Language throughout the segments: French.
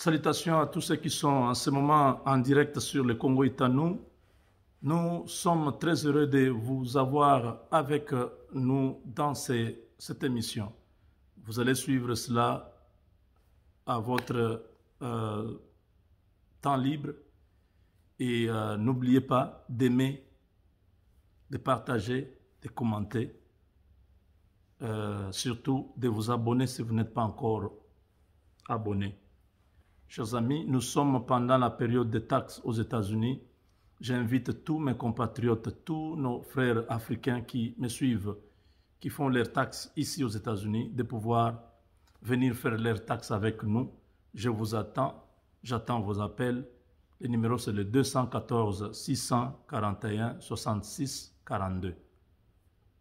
Salutations à tous ceux qui sont en ce moment en direct sur le Congo Itanou. Nous sommes très heureux de vous avoir avec nous dans cette émission. Vous allez suivre cela à votre euh, temps libre et euh, n'oubliez pas d'aimer, de partager, de commenter, euh, surtout de vous abonner si vous n'êtes pas encore abonné. Chers amis, nous sommes pendant la période des taxes aux États-Unis. J'invite tous mes compatriotes, tous nos frères africains qui me suivent, qui font leurs taxes ici aux États-Unis, de pouvoir venir faire leurs taxes avec nous. Je vous attends, j'attends vos appels. Le numéro c'est le 214 641 66 42.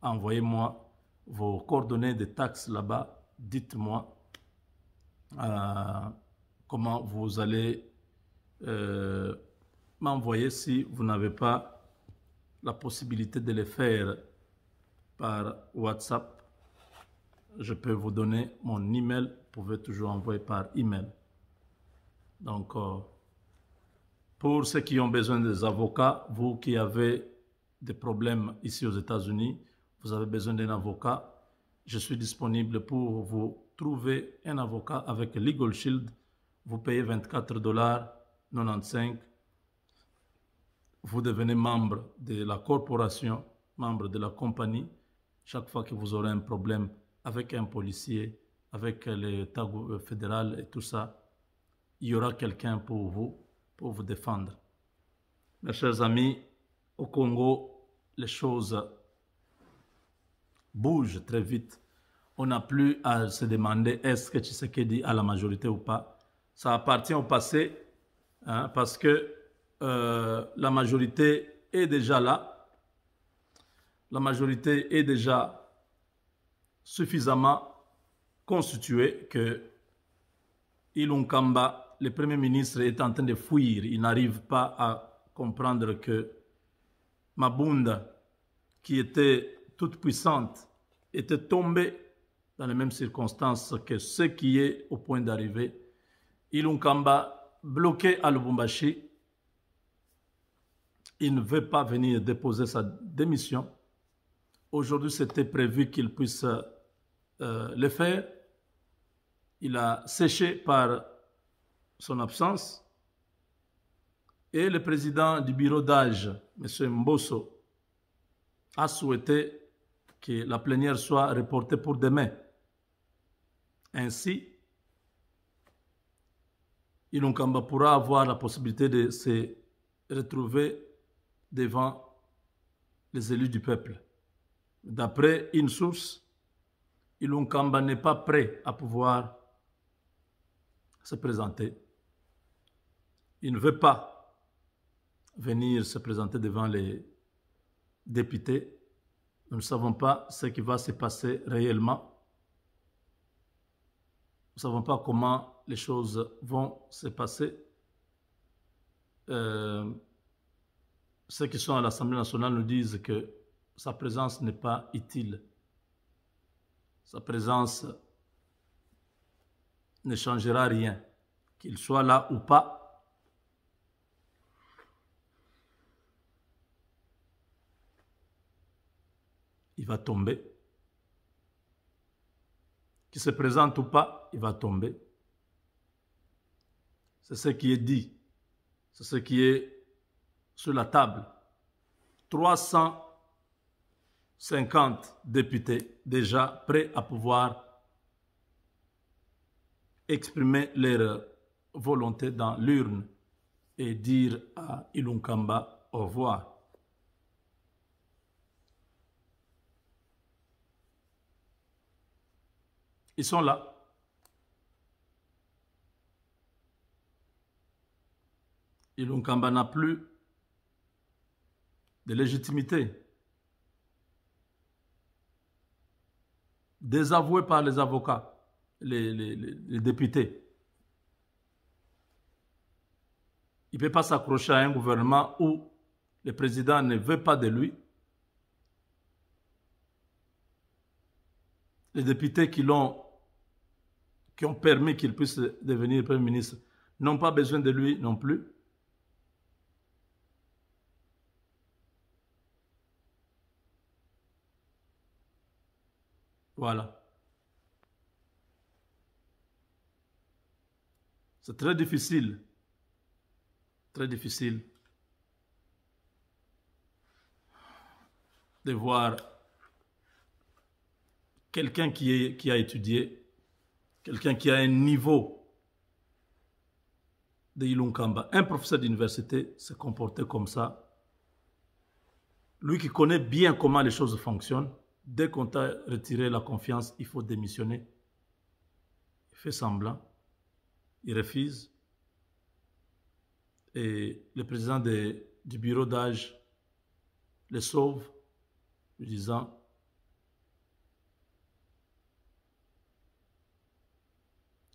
Envoyez-moi vos coordonnées de taxes là-bas. Dites-moi. Euh, comment vous allez euh, m'envoyer si vous n'avez pas la possibilité de le faire par WhatsApp. Je peux vous donner mon email. Vous pouvez toujours envoyer par email. Donc, euh, pour ceux qui ont besoin des avocats, vous qui avez des problèmes ici aux États-Unis, vous avez besoin d'un avocat, je suis disponible pour vous trouver un avocat avec Legal Shield vous payez 24 dollars 95. Vous devenez membre de la corporation, membre de la compagnie. Chaque fois que vous aurez un problème avec un policier, avec l'État euh, fédéral et tout ça, il y aura quelqu'un pour vous, pour vous défendre. Mes chers amis, au Congo, les choses bougent très vite. On n'a plus à se demander est-ce que Tshisekedi a la majorité ou pas ça appartient au passé, hein, parce que euh, la majorité est déjà là, la majorité est déjà suffisamment constituée que Ilunkamba, le Premier ministre, est en train de fuir. Il n'arrive pas à comprendre que Mabunda, qui était toute puissante, était tombée dans les mêmes circonstances que ce qui est au point d'arriver, Ilunkamba, bloqué à Lubumbashi, il ne veut pas venir déposer sa démission. Aujourd'hui, c'était prévu qu'il puisse euh, le faire. Il a séché par son absence. Et le président du bureau d'âge, M. Mboso, a souhaité que la plénière soit reportée pour demain. Ainsi, Ilunkamba pourra avoir la possibilité de se retrouver devant les élus du peuple. D'après une source, Ilunkamba n'est pas prêt à pouvoir se présenter. Il ne veut pas venir se présenter devant les députés. Nous ne savons pas ce qui va se passer réellement. Nous ne savons pas comment les choses vont se passer. Euh, ceux qui sont à l'Assemblée nationale nous disent que sa présence n'est pas utile. Sa présence ne changera rien, qu'il soit là ou pas. Il va tomber. Qu'il se présente ou pas, il va tomber. C'est ce qui est dit. C'est ce qui est sur la table. 350 députés déjà prêts à pouvoir exprimer leur volonté dans l'urne et dire à Ilunkamba au revoir. Ils sont là. n'y n'a plus de légitimité. Désavoué par les avocats, les, députés. Il ne peut pas s'accrocher à un gouvernement où le président ne veut pas de lui. Les députés qui l'ont qui ont permis qu'il puisse devenir Premier ministre n'ont pas besoin de lui non plus. Voilà. C'est très difficile. Très difficile. De voir quelqu'un qui, qui a étudié, quelqu'un qui a un niveau de Ilunkamba, un professeur d'université se comporter comme ça, lui qui connaît bien comment les choses fonctionnent, Dès qu'on t'a retiré la confiance, il faut démissionner. Il fait semblant. Il refuse. Et le président du bureau d'âge le sauve lui disant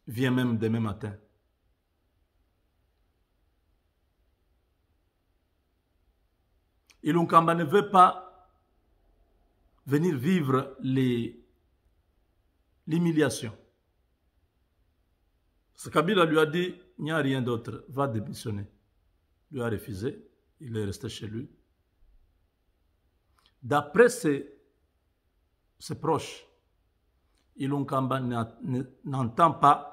Viens même demain matin. Et Nkamba ne veut pas venir vivre l'humiliation. Ce Kabila lui a dit, il n'y a rien d'autre, va démissionner. Il lui a refusé, il est resté chez lui. D'après ses, proches, proches, Kamba n'entend pas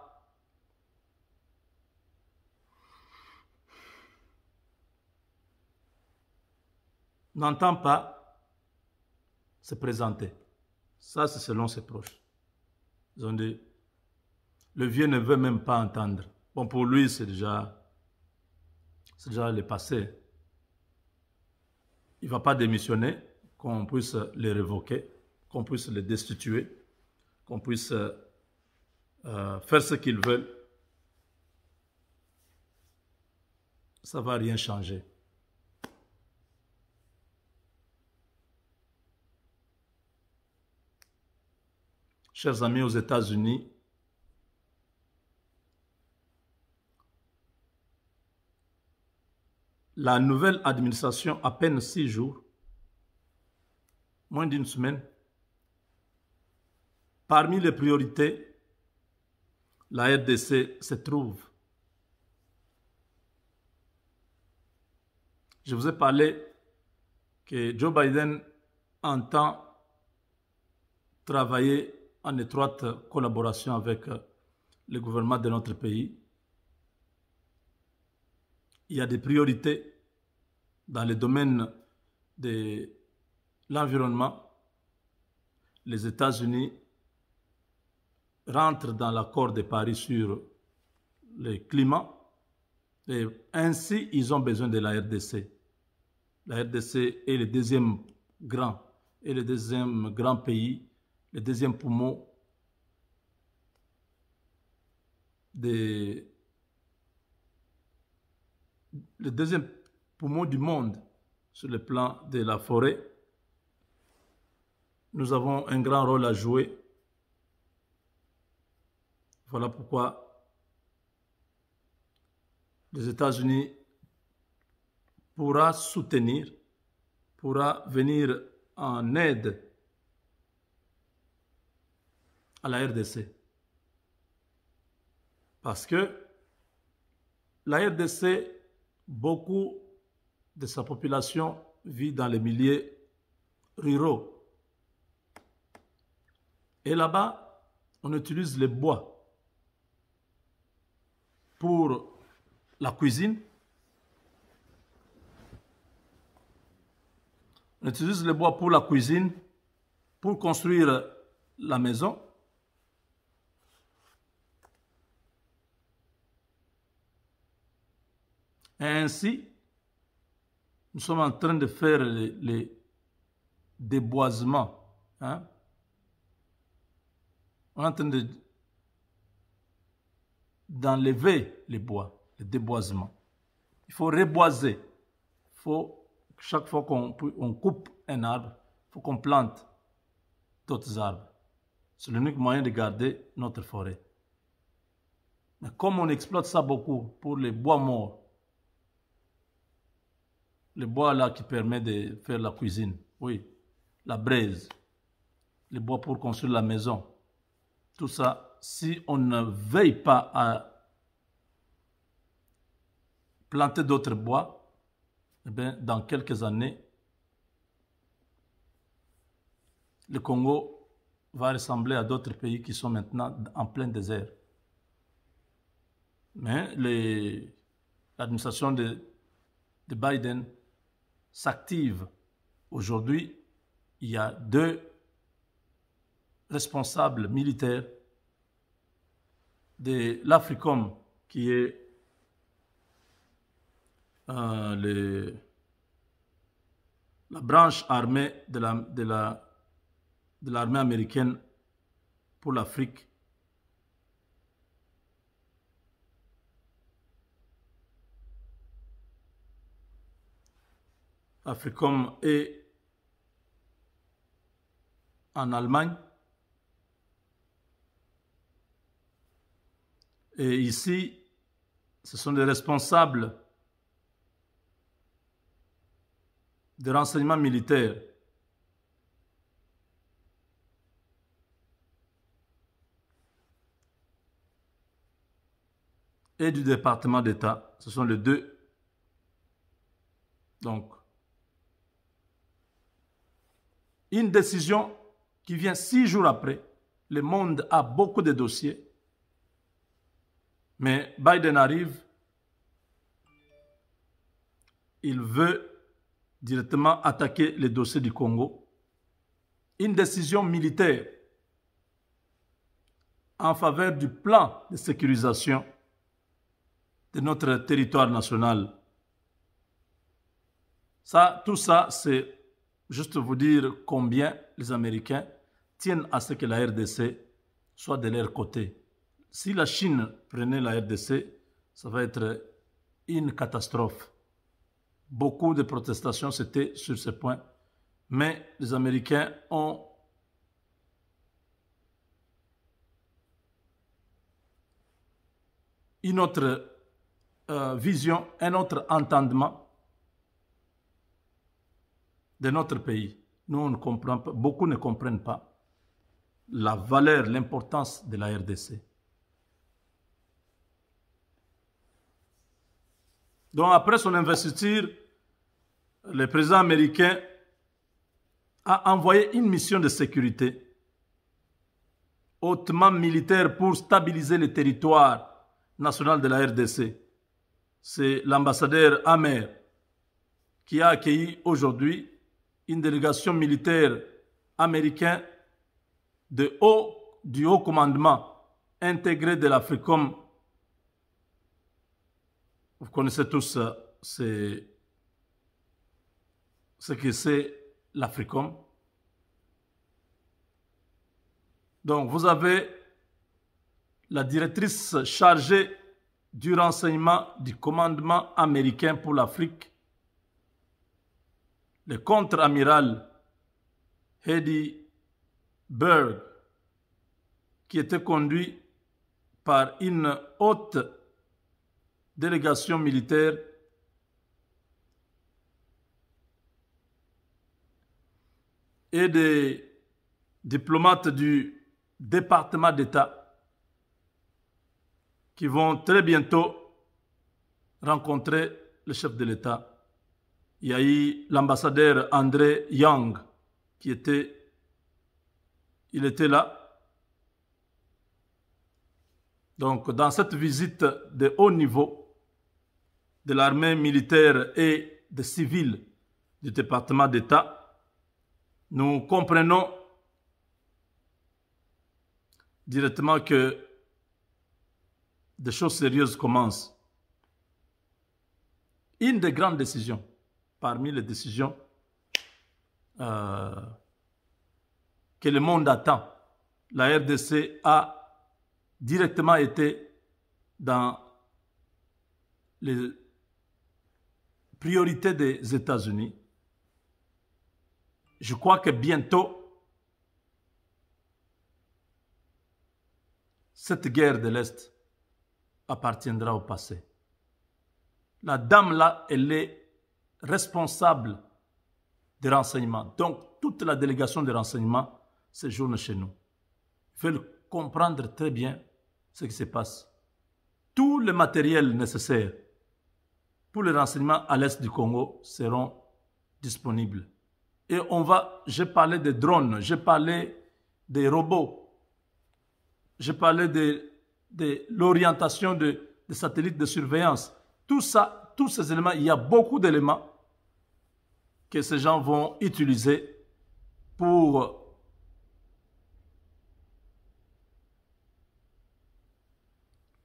n'entend pas se présenter. Ça, c'est selon ses proches. Ils ont dit, le vieux ne veut même pas entendre. Bon, pour lui, c'est déjà, c'est déjà le passé. Il ne va pas démissionner, qu'on puisse le révoquer, qu'on puisse le destituer, qu'on puisse euh, euh, faire ce qu'ils veulent. Ça ne va rien changer. Chers amis aux États-Unis, la nouvelle administration, à peine six jours, moins d'une semaine, parmi les priorités, la RDC se trouve. Je vous ai parlé que Joe Biden entend travailler en étroite collaboration avec euh, le gouvernement de notre pays. Il y a des priorités dans le domaine de l'environnement. Les États-Unis rentrent dans l'accord de Paris sur le climat et ainsi ils ont besoin de la RDC. La RDC est le deuxième grand, est le deuxième grand pays le deuxième poumon le deuxième poumon du monde sur le plan de la forêt. Nous avons un grand rôle à jouer. Voilà pourquoi les États-Unis pourra soutenir, pourra venir en aide à la RDC. Parce que la RDC, beaucoup de sa population vit dans les milieux ruraux. Et là-bas, on utilise le bois pour la cuisine. On utilise le bois pour la cuisine, pour construire la maison. Ainsi, nous sommes en train de faire les, déboisement. déboisements. Hein. On est en train d'enlever les bois, les déboisements. Il faut reboiser. faut, chaque fois qu'on coupe un arbre, il faut qu'on plante d'autres arbres. C'est l'unique moyen de garder notre forêt. Mais comme on exploite ça beaucoup pour les bois morts, le bois là qui permet de faire la cuisine, oui. La braise, le bois pour construire la maison. Tout ça, si on ne veille pas à planter d'autres bois, eh bien, dans quelques années, le Congo va ressembler à d'autres pays qui sont maintenant en plein désert. Mais l'administration de, de Biden s'active. Aujourd'hui, il y a deux responsables militaires de l'Africom, qui est euh, la branche armée de l'armée américaine pour l'Afrique Africom est en Allemagne. Et ici, ce sont les responsables de renseignements militaire et du département d'État. Ce sont les deux. Donc, Une décision qui vient six jours après. Le monde a beaucoup de dossiers. Mais Biden arrive. Il veut directement attaquer les dossiers du Congo. Une décision militaire en faveur du plan de sécurisation de notre territoire national. Ça, tout ça, c'est juste vous dire combien les Américains tiennent à ce que la RDC soit de leur côté. Si la Chine prenait la RDC, ça va être une catastrophe. Beaucoup de protestations, c'était sur ce point. Mais les Américains ont une autre euh, vision, un autre entendement de notre pays. Nous, ne pas, beaucoup ne comprennent pas la valeur, l'importance de la RDC. Donc après son investiture, le président américain a envoyé une mission de sécurité hautement militaire pour stabiliser le territoire national de la RDC. C'est l'ambassadeur Amer qui a accueilli aujourd'hui une délégation militaire américaine de haut, du haut commandement intégré de l'Africom. Vous connaissez tous euh, ce que c'est l'Africom. Donc vous avez la directrice chargée du renseignement du commandement américain pour l'Afrique le contre-amiral Hedy Berg, qui était conduit par une haute délégation militaire et des diplomates du département d'État qui vont très bientôt rencontrer le chef de l'État il y a eu l'ambassadeur André Young, qui était, il était là. Donc, dans cette visite de haut niveau de l'armée militaire et de civils du département d'État, nous comprenons directement que des choses sérieuses commencent. Une des grandes décisions parmi les décisions euh, que le monde attend. La RDC a directement été dans les priorités des États-Unis. Je crois que bientôt, cette guerre de l'Est appartiendra au passé. La dame là, elle est responsable des renseignements. Donc, toute la délégation des renseignements séjourne chez nous. Ils veulent comprendre très bien ce qui se passe. Tout le matériel nécessaire pour les renseignements à l'est du Congo seront disponibles. Et on va, j'ai parlé des drones, j'ai parlé des robots, j'ai parlé de, l'orientation des de satellites de surveillance. Tout ça, tous ces éléments, il y a beaucoup d'éléments que ces gens vont utiliser pour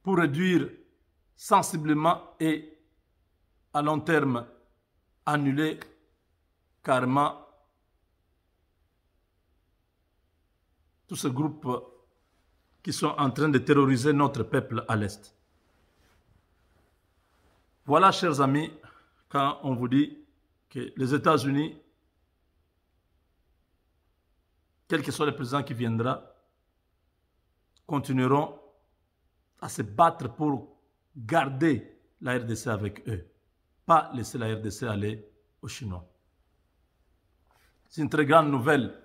pour réduire sensiblement et à long terme annuler carrément tous ces groupes qui sont en train de terroriser notre peuple à l'Est. Voilà, chers amis, quand on vous dit que les États-Unis, quel que soit le président qui viendra, continueront à se battre pour garder la RDC avec eux, pas laisser la RDC aller aux Chinois. C'est une très grande nouvelle.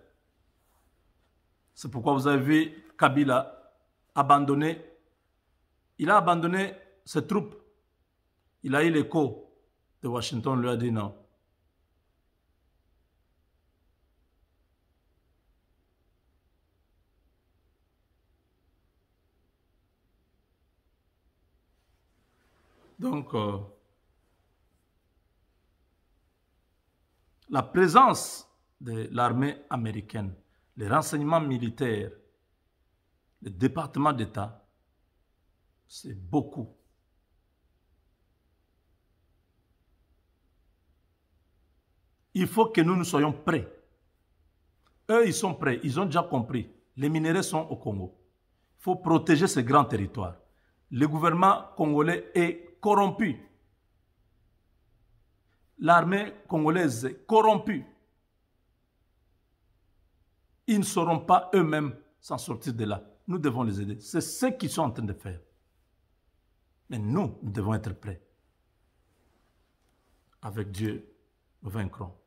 C'est pourquoi vous avez vu Kabila abandonner. Il a abandonné ses troupes il a eu l'écho de Washington, lui a dit non. Donc, euh, la présence de l'armée américaine, les renseignements militaires, le département d'État, c'est beaucoup. Il faut que nous, nous soyons prêts. Eux, ils sont prêts. Ils ont déjà compris. Les minéraux sont au Congo. Il faut protéger ce grand territoire. Le gouvernement congolais est corrompu. L'armée congolaise est corrompue. Ils ne sauront pas eux-mêmes s'en sortir de là. Nous devons les aider. C'est ce qu'ils sont en train de faire. Mais nous, nous devons être prêts. Avec Dieu, nous vaincrons.